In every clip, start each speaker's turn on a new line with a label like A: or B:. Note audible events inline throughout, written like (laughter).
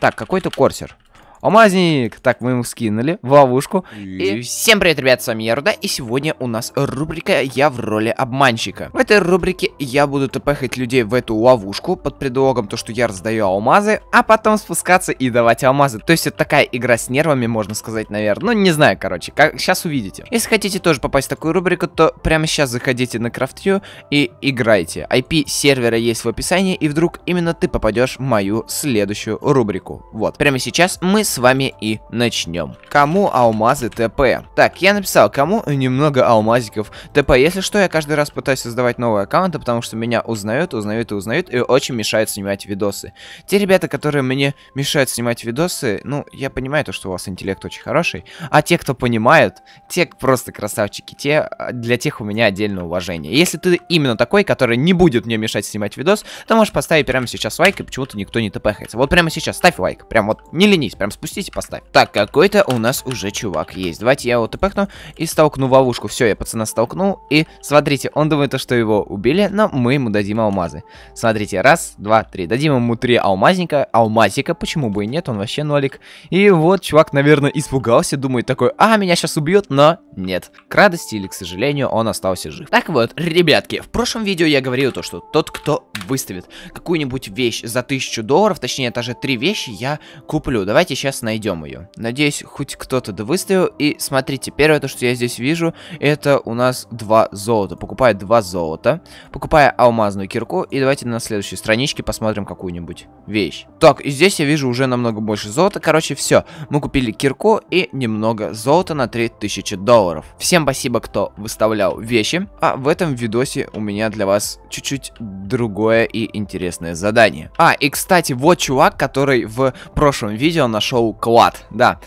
A: Так, какой-то корсер. Алмазник! Так, мы ему скинули в ловушку. И... и всем привет, ребят, с вами я, Руда, и сегодня у нас рубрика «Я в роли обманщика». В этой рубрике я буду тпхать людей в эту ловушку под предлогом то, что я раздаю алмазы, а потом спускаться и давать алмазы. То есть это такая игра с нервами, можно сказать, наверное. Ну, не знаю, короче, как сейчас увидите. Если хотите тоже попасть в такую рубрику, то прямо сейчас заходите на крафтю и играйте. IP сервера есть в описании, и вдруг именно ты попадешь в мою следующую рубрику. Вот, прямо сейчас мы с вами и начнем. Кому алмазы ТП? Так, я написал, кому немного алмазиков ТП. Если что, я каждый раз пытаюсь создавать новые аккаунты, потому что меня узнают, узнают и узнают, и очень мешает снимать видосы. Те ребята, которые мне мешают снимать видосы, ну, я понимаю то, что у вас интеллект очень хороший, а те, кто понимают, те просто красавчики, те, а, для тех у меня отдельное уважение. Если ты именно такой, который не будет мне мешать снимать видос, то можешь поставить прямо сейчас лайк, и почему-то никто не тпхается. Вот прямо сейчас ставь лайк, прям вот не ленись, прям спустите и поставь. Так, какой-то у нас уже чувак есть. Давайте я его тпхну и столкну в ловушку. Все, я пацана столкнул. И смотрите, он думает, что его убили, но мы ему дадим алмазы. Смотрите, раз, два, три. Дадим ему три алмазника. Алмазика, почему бы и нет, он вообще нолик. И вот чувак, наверное, испугался, думает такой, а, меня сейчас убьют, но нет. К радости или к сожалению, он остался жив. Так вот, ребятки, в прошлом видео я говорил то, что тот, кто выставит какую-нибудь вещь за тысячу долларов, точнее, даже три вещи я куплю. Давайте сейчас сейчас найдем ее. Надеюсь, хоть кто-то да выставил. И смотрите, первое то, что я здесь вижу, это у нас два золота. Покупаю два золота, покупая алмазную кирку. И давайте на следующей страничке посмотрим какую-нибудь вещь. Так, и здесь я вижу уже намного больше золота. Короче, все. Мы купили кирку и немного золота на 3000 долларов. Всем спасибо, кто выставлял вещи. А в этом видосе у меня для вас чуть-чуть другое и интересное задание. А, и кстати, вот чувак, который в прошлом видео нашел Фауклад, да.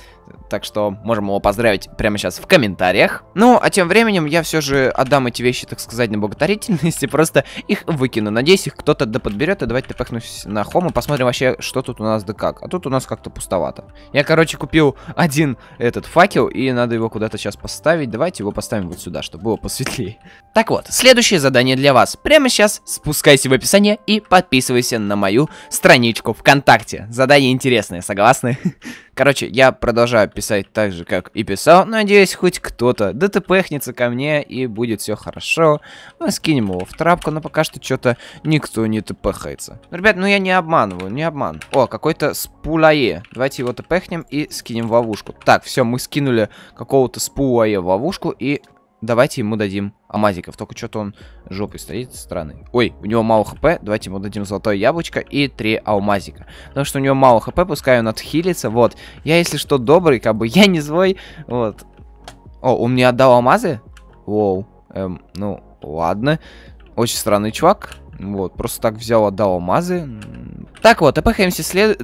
A: Так что можем его поздравить прямо сейчас в комментариях. Ну, а тем временем я все же отдам эти вещи, так сказать, на благотворительность (laughs) и просто их выкину. Надеюсь, их кто-то да подберет. И давайте тпхнусь на хом и посмотрим вообще, что тут у нас да как. А тут у нас как-то пустовато. Я, короче, купил один этот факел, и надо его куда-то сейчас поставить. Давайте его поставим вот сюда, чтобы было посветлее. Так вот, следующее задание для вас. Прямо сейчас спускайся в описание и подписывайся на мою страничку ВКонтакте. Задание интересное, согласны? (laughs) Короче, я продолжаю писать так же, как и писал. Надеюсь, хоть кто-то ДТПхнется ко мне и будет все хорошо. Мы скинем его в трапку, но пока что что-то никто не ТПхается. Ну, ребят, ну я не обманываю, не обман. О, какой-то спулае. Давайте его ТПхнем и скинем в ловушку. Так, все, мы скинули какого-то спулае в ловушку и Давайте ему дадим амазиков. Только что-то он жопой стоит страны. Ой, у него мало хп. Давайте ему дадим золотое яблочко и три алмазика. Потому что у него мало хп, пускай он отхилится. Вот. Я, если что, добрый, как бы (laughs) я не злой. Вот. О, он мне отдал алмазы? Воу. Эм, ну, ладно. Очень странный чувак. Вот, просто так взял, отдал алмазы. Так вот, тпхаемся след...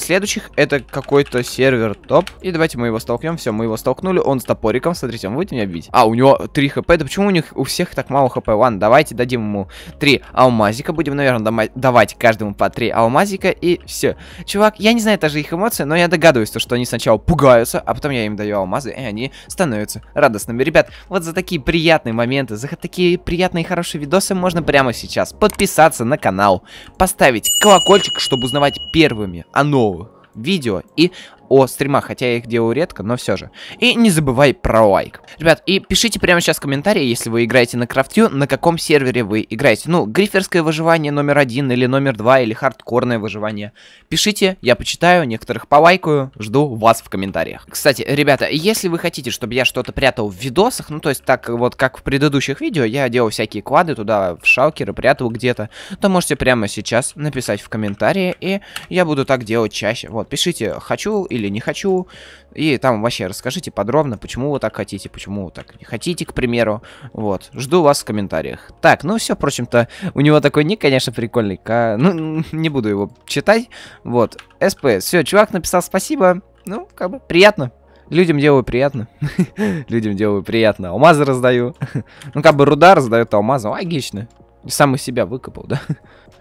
A: следующих. Это какой-то сервер топ. И давайте мы его столкнем. Все, мы его столкнули. Он с топориком. Смотрите, он будет меня бить. А, у него 3 хп. Да почему у них у всех так мало хп? Ладно, давайте дадим ему 3 алмазика. Будем, наверное, давать каждому по 3 алмазика. И все. Чувак, я не знаю даже их эмоции, но я догадываюсь, что они сначала пугаются, а потом я им даю алмазы, и они становятся радостными. Ребят, вот за такие приятные моменты, за такие приятные и хорошие видосы можно прямо сейчас подписаться подписаться на канал, поставить колокольчик, чтобы узнавать первыми о новых видео и о стримах, хотя я их делаю редко, но все же. И не забывай про лайк. Ребят, и пишите прямо сейчас комментарии, если вы играете на крафтю, на каком сервере вы играете. Ну, гриферское выживание номер один или номер два, или хардкорное выживание. Пишите, я почитаю, некоторых полайкаю, жду вас в комментариях. Кстати, ребята, если вы хотите, чтобы я что-то прятал в видосах, ну, то есть так вот, как в предыдущих видео, я делал всякие клады туда, в шалкеры, прятал где-то, то можете прямо сейчас написать в комментарии, и я буду так делать чаще. Вот, пишите, хочу или или не хочу. И там вообще расскажите подробно, почему вы так хотите, почему вы так не хотите, к примеру. Вот. Жду вас в комментариях. Так, ну все, впрочем-то, у него такой ник, конечно, прикольный. А, ну, не буду его читать. Вот. СПС. Все, чувак написал спасибо. Ну, как бы приятно. Людям делаю приятно. (laughs) Людям делаю приятно. Алмазы раздаю. (laughs) ну, как бы руда раздает алмазы. Логично. Сам из себя выкопал, да?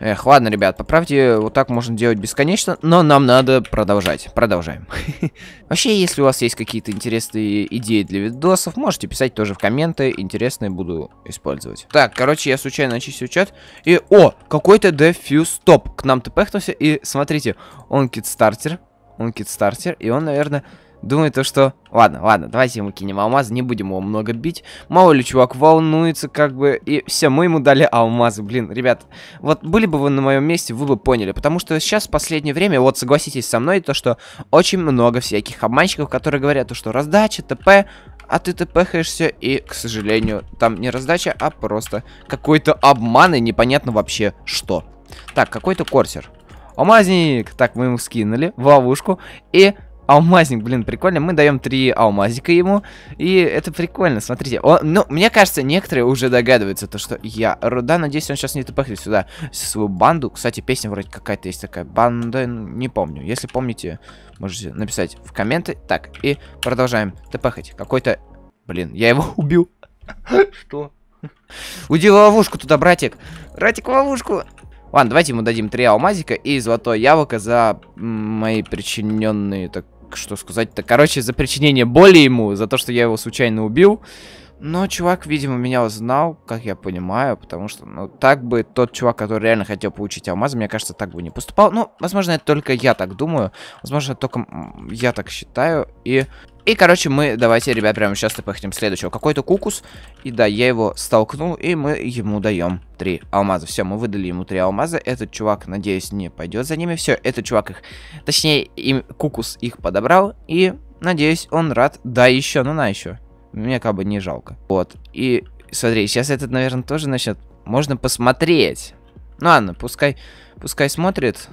A: Эх, ладно, ребят, по правде, вот так можно делать бесконечно, но нам надо продолжать. Продолжаем. (laughs) Вообще, если у вас есть какие-то интересные идеи для видосов, можете писать тоже в комменты, интересные буду использовать. Так, короче, я случайно очистил чат, и, о, какой-то дефьюз топ к нам тпхнулся, и смотрите, он кит-стартер, он кит-стартер, и он, наверное, думаю то, что... Ладно, ладно, давайте ему кинем алмаз, не будем его много бить. Мало ли чувак волнуется, как бы, и все, мы ему дали алмазы. Блин, ребят, вот были бы вы на моем месте, вы бы поняли. Потому что сейчас в последнее время, вот согласитесь со мной, то, что очень много всяких обманщиков, которые говорят, то, что раздача, ТП, а ты тпхаешься, и, к сожалению, там не раздача, а просто какой-то обман, и непонятно вообще что. Так, какой-то корсер. Алмазник! Так, мы ему скинули в ловушку, и алмазник, блин, прикольно. Мы даем три алмазика ему, и это прикольно, смотрите. Он, ну, мне кажется, некоторые уже догадываются, то что я руда, надеюсь, он сейчас не тупахнет сюда свою банду. Кстати, песня вроде какая-то есть такая, банда, ну, не помню. Если помните, можете написать в комменты. Так, и продолжаем тпхать. Какой-то, блин, я его (laughs) убил. Что? Уйди в ловушку туда, братик. Братик, в ловушку. Ладно, давайте ему дадим три алмазика и золотое яблоко за мои причиненные, так что сказать-то. Короче, за причинение боли ему, за то, что я его случайно убил. Но чувак, видимо, меня узнал, как я понимаю, потому что, ну, так бы тот чувак, который реально хотел получить алмазы, мне кажется, так бы не поступал. Ну, возможно, это только я так думаю, возможно, это только я так считаю, и и, короче, мы, давайте, ребят, прямо сейчас тпхнем следующего. Какой-то кукус. И да, я его столкнул, и мы ему даем три алмаза. Все, мы выдали ему три алмаза. Этот чувак, надеюсь, не пойдет за ними. Все, этот чувак их, точнее, им, кукус их подобрал. И, надеюсь, он рад. Да, еще, ну на еще. Мне как бы не жалко. Вот. И смотри, сейчас этот, наверное, тоже начнет. Можно посмотреть. Ну ладно, пускай, пускай смотрит.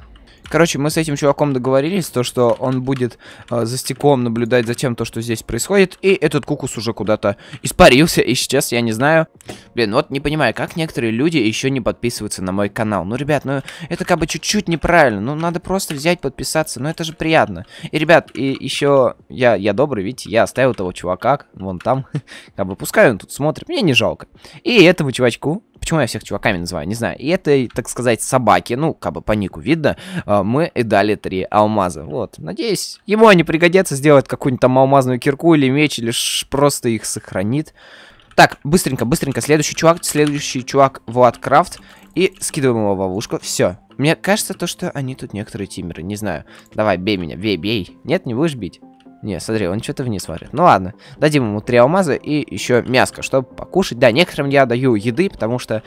A: Короче, мы с этим чуваком договорились, то, что он будет э, за стеклом наблюдать за тем, то, что здесь происходит. И этот кукус уже куда-то испарился, и сейчас я не знаю. Блин, вот не понимаю, как некоторые люди еще не подписываются на мой канал. Ну, ребят, ну это как бы чуть-чуть неправильно. Ну, надо просто взять, подписаться. Ну, это же приятно. И, ребят, и еще я, я добрый, видите, я оставил того чувака вон там. (laughs) Как бы пускай он тут смотрит, мне не жалко. И этому чувачку Почему я всех чуваками называю, не знаю. И это, так сказать, собаки. ну, как бы по нику видно, а, мы и дали три алмаза. Вот, надеюсь, ему они пригодятся, сделать какую-нибудь там алмазную кирку или меч, или просто их сохранит. Так, быстренько, быстренько, следующий чувак, следующий чувак Влад Крафт. И скидываем его в ловушку. Все. Мне кажется, то, что они тут некоторые тимеры, не знаю. Давай, бей меня, бей, бей. Нет, не будешь бить? Не, смотри, он что-то вниз смотрит. Ну ладно, дадим ему три алмаза и еще мяско, чтобы покушать. Да, некоторым я даю еды, потому что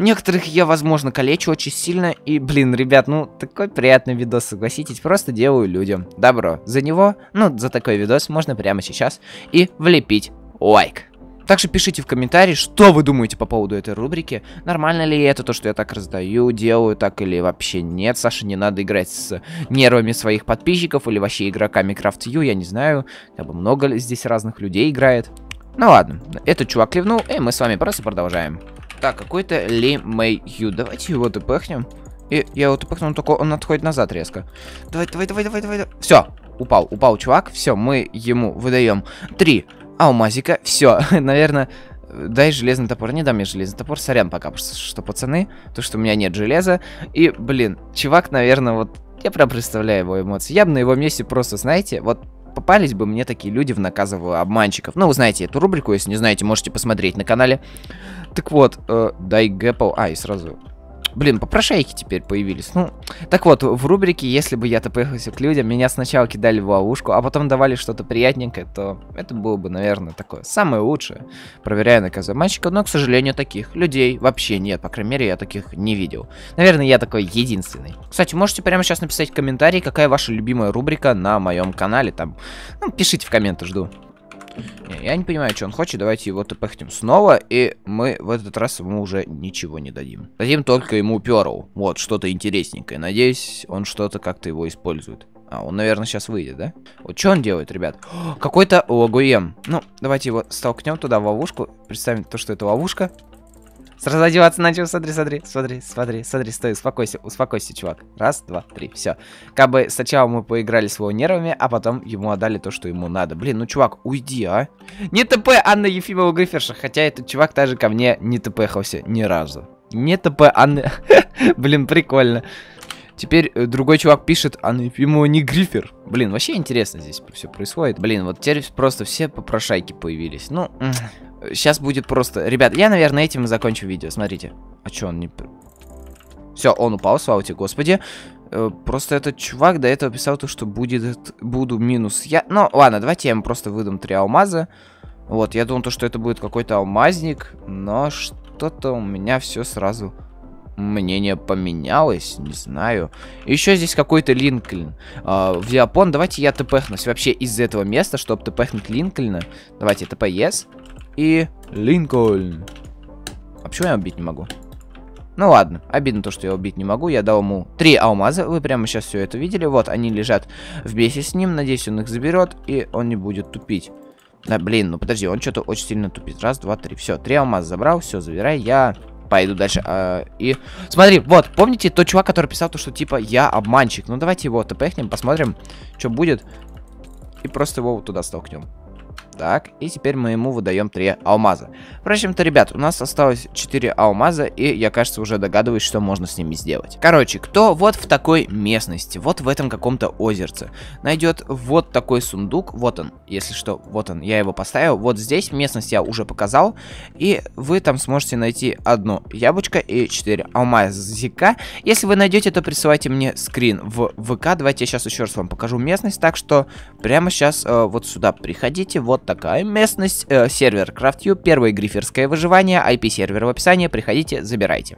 A: некоторых я, возможно, калечу очень сильно. И, блин, ребят, ну, такой приятный видос, согласитесь, просто делаю людям добро. За него, ну, за такой видос можно прямо сейчас и влепить лайк. Также пишите в комментарии, что вы думаете по поводу этой рубрики. Нормально ли это, то, что я так раздаю, делаю так или вообще нет. Саша, не надо играть с нервами своих подписчиков или вообще игроками Крафт Ю, я не знаю. Как бы много здесь разных людей играет. Ну ладно, этот чувак ливнул, и мы с вами просто продолжаем. Так, какой-то Ли Мэй Ю. Давайте его тпхнем. И я его тпхнул, только он отходит назад резко. Давай, давай, давай, давай, давай. Все, упал, упал чувак. Все, мы ему выдаем три. А у Мазика Все, (laughs) наверное, дай железный топор. Не дам мне железный топор, сорян пока что, пацаны. То, что у меня нет железа. И, блин, чувак, наверное, вот... Я прям представляю его эмоции. Я бы на его месте просто, знаете, вот попались бы мне такие люди в наказываю обманщиков. Ну, вы знаете эту рубрику, если не знаете, можете посмотреть на канале. Так вот, э, дай гэпл... А, и сразу Блин, попрошайки теперь появились. Ну, так вот, в рубрике «Если бы я топыхался к людям», меня сначала кидали в ловушку, а потом давали что-то приятненькое, то это было бы, наверное, такое самое лучшее. Проверяю наказываю мальчика, но, к сожалению, таких людей вообще нет. По крайней мере, я таких не видел. Наверное, я такой единственный. Кстати, можете прямо сейчас написать в комментарии, какая ваша любимая рубрика на моем канале. Там, ну, пишите в комменты, жду. Не, я не понимаю, что он хочет. Давайте его тпхнем снова, и мы в этот раз ему уже ничего не дадим. Дадим только ему перл. Вот, что-то интересненькое. Надеюсь, он что-то как-то его использует. А, он, наверное, сейчас выйдет, да? Вот что он делает, ребят? Какой-то логуем. Ну, давайте его столкнем туда в ловушку. Представим то, что это ловушка. Сразу одеваться начал. Смотри, смотри, смотри, смотри, смотри, стой, успокойся, успокойся, чувак. Раз, два, три, все. Как бы сначала мы поиграли с его нервами, а потом ему отдали то, что ему надо. Блин, ну, чувак, уйди, а. Не ТП Анна Ефимова Гриферша, хотя этот чувак также ко мне не ТП хался ни разу. Не ТП Анна (laughs) Блин, прикольно. Теперь э, другой чувак пишет, а ну, ему не Грифер. Блин, вообще интересно здесь все происходит. Блин, вот теперь просто все попрошайки появились. Ну, сейчас будет просто... Ребят, я, наверное, этим и закончу видео. Смотрите. А чё он не... Все, он упал, слава тебе, господи. Э, просто этот чувак до этого писал то, что будет... Буду минус я... Ну, ладно, давайте я ему просто выдам три алмаза. Вот, я думал то, что это будет какой-то алмазник, но что-то у меня все сразу мнение поменялось, не знаю. Еще здесь какой-то Линкольн. А, в Япон. давайте я тпхнусь вообще из этого места, чтобы тпхнуть Линкольна. Давайте, тп yes. И Линкольн. А почему я убить не могу? Ну ладно, обидно то, что я убить не могу. Я дал ему три алмаза. Вы прямо сейчас все это видели. Вот, они лежат в вместе с ним. Надеюсь, он их заберет, и он не будет тупить. Да, блин, ну подожди, он что-то очень сильно тупит. Раз, два, три. Все, три алмаза забрал, все, забирай. Я пойду дальше. Э, и смотри, вот, помните тот чувак, который писал то, что типа я обманщик. Ну давайте его тпхнем, посмотрим, что будет. И просто его туда столкнем. Так, и теперь мы ему выдаем 3 алмаза. Впрочем-то, ребят, у нас осталось 4 алмаза, и я, кажется, уже догадываюсь, что можно с ними сделать. Короче, кто вот в такой местности, вот в этом каком-то озерце, найдет вот такой сундук, вот он, если что, вот он, я его поставил, вот здесь местность я уже показал, и вы там сможете найти одну яблочко и 4 алмазика. Если вы найдете, то присылайте мне скрин в ВК, давайте я сейчас еще раз вам покажу местность, так что прямо сейчас э, вот сюда приходите, вот вот такая местность. Э, сервер Крафтью, первое гриферское выживание, IP-сервер в описании, приходите, забирайте.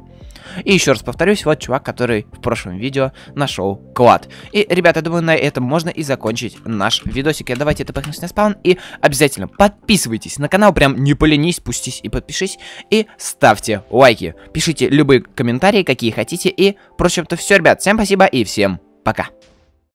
A: И еще раз повторюсь, вот чувак, который в прошлом видео нашел клад. И, ребята, думаю, на этом можно и закончить наш видосик. Я давайте это пахнусь на спаун. И обязательно подписывайтесь на канал, прям не поленись, пустись и подпишись. И ставьте лайки, пишите любые комментарии, какие хотите. И, в то все, ребят, всем спасибо и всем пока.